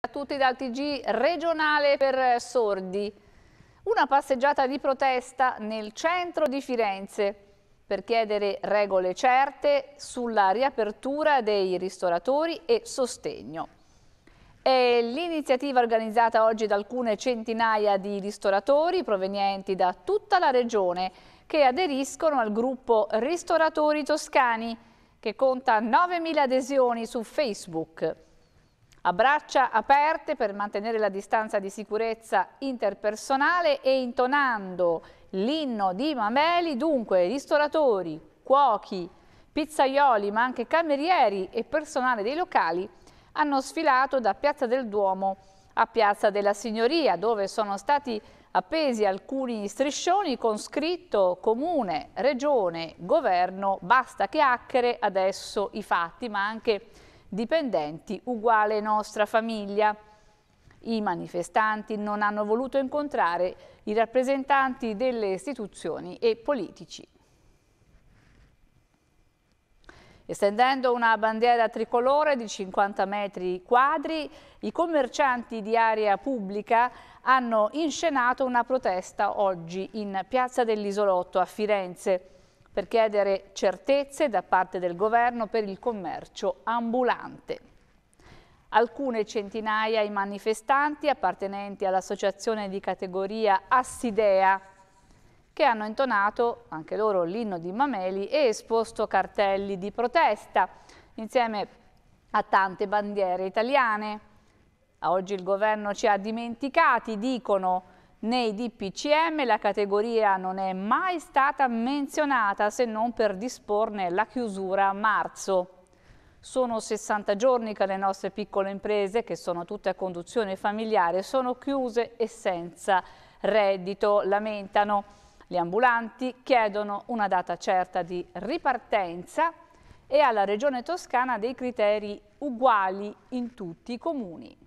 A tutti dal TG regionale per eh, sordi. Una passeggiata di protesta nel centro di Firenze per chiedere regole certe sulla riapertura dei ristoratori e sostegno. È l'iniziativa organizzata oggi da alcune centinaia di ristoratori provenienti da tutta la regione che aderiscono al gruppo Ristoratori Toscani che conta 9.000 adesioni su Facebook a braccia aperte per mantenere la distanza di sicurezza interpersonale e intonando l'inno di Mameli, dunque ristoratori, cuochi, pizzaioli, ma anche camerieri e personale dei locali hanno sfilato da Piazza del Duomo a Piazza della Signoria, dove sono stati appesi alcuni striscioni con scritto comune, regione, governo, basta che adesso i fatti, ma anche dipendenti uguale nostra famiglia. I manifestanti non hanno voluto incontrare i rappresentanti delle istituzioni e politici. Estendendo una bandiera tricolore di 50 metri quadri, i commercianti di area pubblica hanno inscenato una protesta oggi in Piazza dell'Isolotto a Firenze per chiedere certezze da parte del governo per il commercio ambulante. Alcune centinaia i manifestanti appartenenti all'associazione di categoria Assidea che hanno intonato anche loro l'inno di Mameli e esposto cartelli di protesta insieme a tante bandiere italiane. A oggi il governo ci ha dimenticati, dicono, nei DPCM la categoria non è mai stata menzionata se non per disporne la chiusura a marzo. Sono 60 giorni che le nostre piccole imprese, che sono tutte a conduzione familiare, sono chiuse e senza reddito, lamentano. Gli ambulanti chiedono una data certa di ripartenza e alla Regione Toscana dei criteri uguali in tutti i comuni.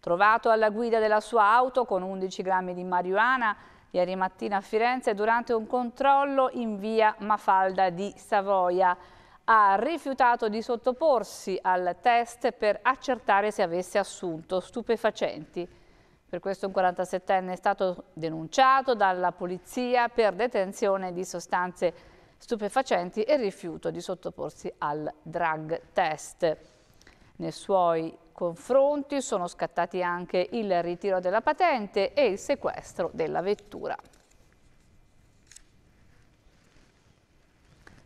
Trovato alla guida della sua auto con 11 grammi di marijuana ieri mattina a Firenze durante un controllo in via Mafalda di Savoia. Ha rifiutato di sottoporsi al test per accertare se avesse assunto stupefacenti. Per questo un 47enne è stato denunciato dalla polizia per detenzione di sostanze stupefacenti e rifiuto di sottoporsi al drug test. Nei suoi confronti sono scattati anche il ritiro della patente e il sequestro della vettura.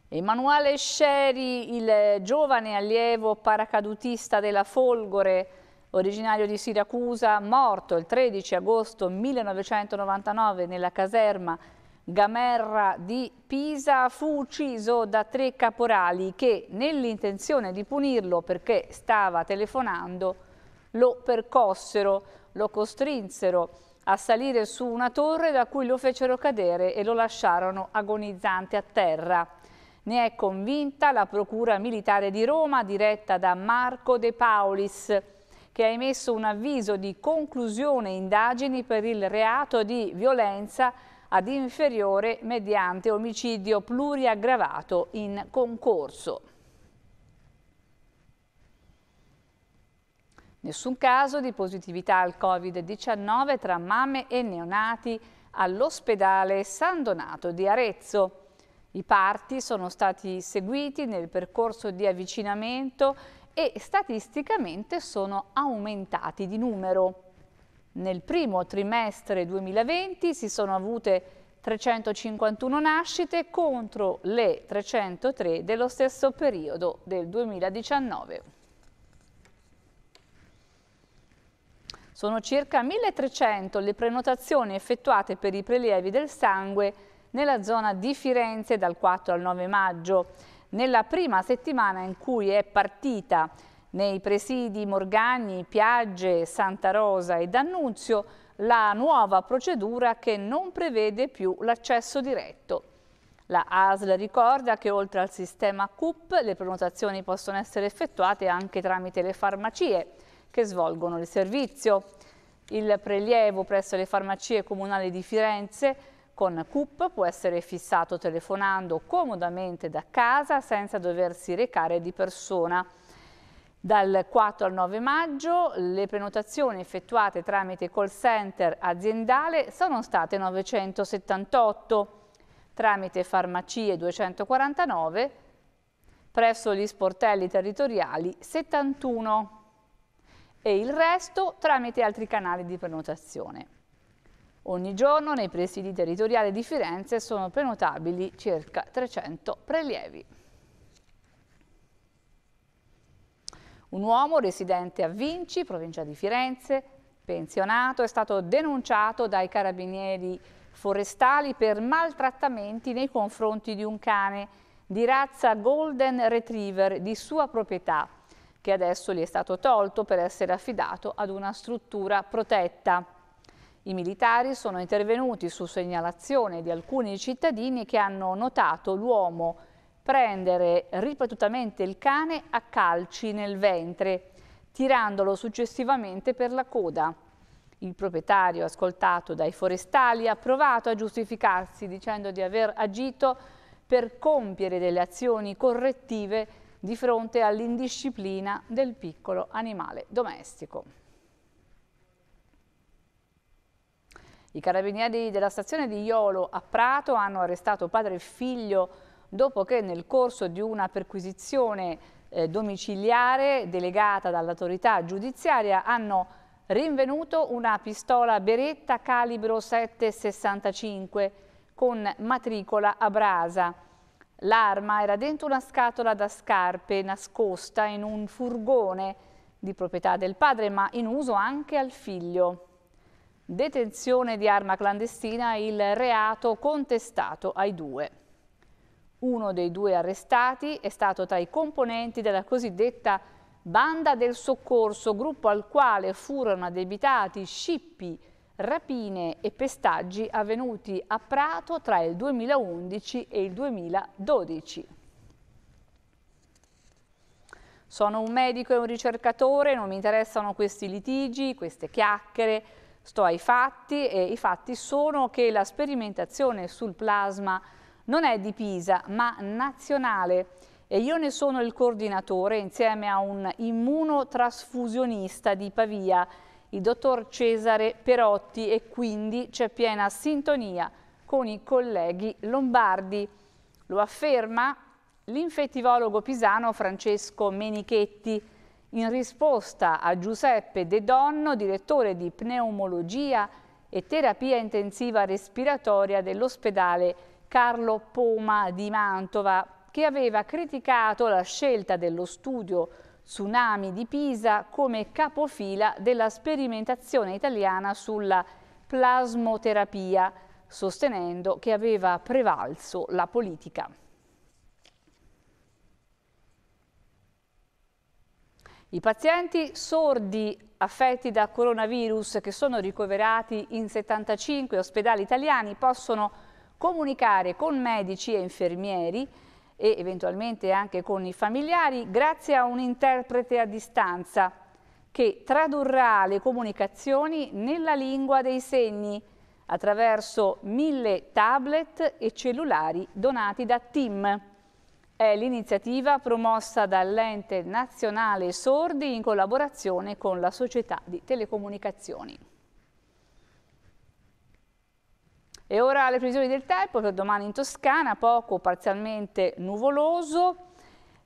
Emanuele Sceri, il giovane allievo paracadutista della Folgore, originario di Siracusa, morto il 13 agosto 1999 nella caserma Gamerra di Pisa fu ucciso da tre caporali che, nell'intenzione di punirlo perché stava telefonando, lo percossero, lo costrinsero a salire su una torre da cui lo fecero cadere e lo lasciarono agonizzante a terra. Ne è convinta la Procura Militare di Roma diretta da Marco De Paulis, che ha emesso un avviso di conclusione indagini per il reato di violenza ad inferiore mediante omicidio pluriaggravato in concorso. Nessun caso di positività al Covid-19 tra mamme e neonati all'ospedale San Donato di Arezzo. I parti sono stati seguiti nel percorso di avvicinamento e statisticamente sono aumentati di numero. Nel primo trimestre 2020 si sono avute 351 nascite contro le 303 dello stesso periodo del 2019. Sono circa 1300 le prenotazioni effettuate per i prelievi del sangue nella zona di Firenze dal 4 al 9 maggio, nella prima settimana in cui è partita nei presidi Morgagni, Piagge, Santa Rosa e D'Annunzio la nuova procedura che non prevede più l'accesso diretto. La ASL ricorda che oltre al sistema CUP le prenotazioni possono essere effettuate anche tramite le farmacie che svolgono il servizio. Il prelievo presso le farmacie comunali di Firenze con CUP può essere fissato telefonando comodamente da casa senza doversi recare di persona. Dal 4 al 9 maggio le prenotazioni effettuate tramite call center aziendale sono state 978, tramite farmacie 249, presso gli sportelli territoriali 71 e il resto tramite altri canali di prenotazione. Ogni giorno nei presidi territoriali di Firenze sono prenotabili circa 300 prelievi. Un uomo residente a Vinci, provincia di Firenze, pensionato, è stato denunciato dai carabinieri forestali per maltrattamenti nei confronti di un cane di razza Golden Retriever di sua proprietà, che adesso gli è stato tolto per essere affidato ad una struttura protetta. I militari sono intervenuti su segnalazione di alcuni cittadini che hanno notato l'uomo prendere ripetutamente il cane a calci nel ventre, tirandolo successivamente per la coda. Il proprietario, ascoltato dai forestali, ha provato a giustificarsi dicendo di aver agito per compiere delle azioni correttive di fronte all'indisciplina del piccolo animale domestico. I carabinieri della stazione di Iolo a Prato hanno arrestato padre e figlio dopo che nel corso di una perquisizione eh, domiciliare delegata dall'autorità giudiziaria hanno rinvenuto una pistola Beretta calibro 7,65 con matricola a brasa. L'arma era dentro una scatola da scarpe nascosta in un furgone di proprietà del padre ma in uso anche al figlio. Detenzione di arma clandestina, il reato contestato ai due. Uno dei due arrestati è stato tra i componenti della cosiddetta Banda del Soccorso, gruppo al quale furono addebitati scippi, rapine e pestaggi avvenuti a Prato tra il 2011 e il 2012. Sono un medico e un ricercatore, non mi interessano questi litigi, queste chiacchiere, sto ai fatti e i fatti sono che la sperimentazione sul plasma non è di Pisa ma nazionale e io ne sono il coordinatore insieme a un immunotrasfusionista di Pavia, il dottor Cesare Perotti e quindi c'è piena sintonia con i colleghi lombardi. Lo afferma l'infettivologo pisano Francesco Menichetti in risposta a Giuseppe De Donno, direttore di pneumologia e terapia intensiva respiratoria dell'ospedale Carlo Poma di Mantova, che aveva criticato la scelta dello studio Tsunami di Pisa come capofila della sperimentazione italiana sulla plasmoterapia, sostenendo che aveva prevalso la politica. I pazienti sordi affetti da coronavirus che sono ricoverati in 75 ospedali italiani possono comunicare con medici e infermieri e eventualmente anche con i familiari grazie a un interprete a distanza che tradurrà le comunicazioni nella lingua dei segni attraverso mille tablet e cellulari donati da TIM. È l'iniziativa promossa dall'ente nazionale Sordi in collaborazione con la società di telecomunicazioni. E ora le previsioni del tempo per domani in Toscana, poco parzialmente nuvoloso,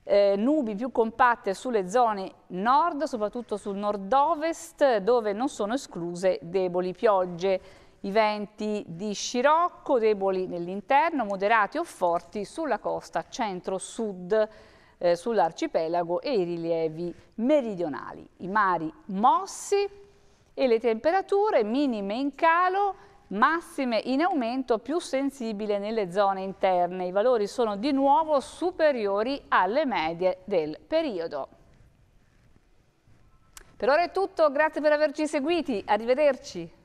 eh, nubi più compatte sulle zone nord, soprattutto sul nord-ovest, dove non sono escluse deboli piogge. I venti di scirocco, deboli nell'interno, moderati o forti sulla costa centro-sud, eh, sull'arcipelago e i rilievi meridionali. I mari mossi e le temperature minime in calo, massime in aumento più sensibile nelle zone interne. I valori sono di nuovo superiori alle medie del periodo. Per ora è tutto, grazie per averci seguiti, arrivederci.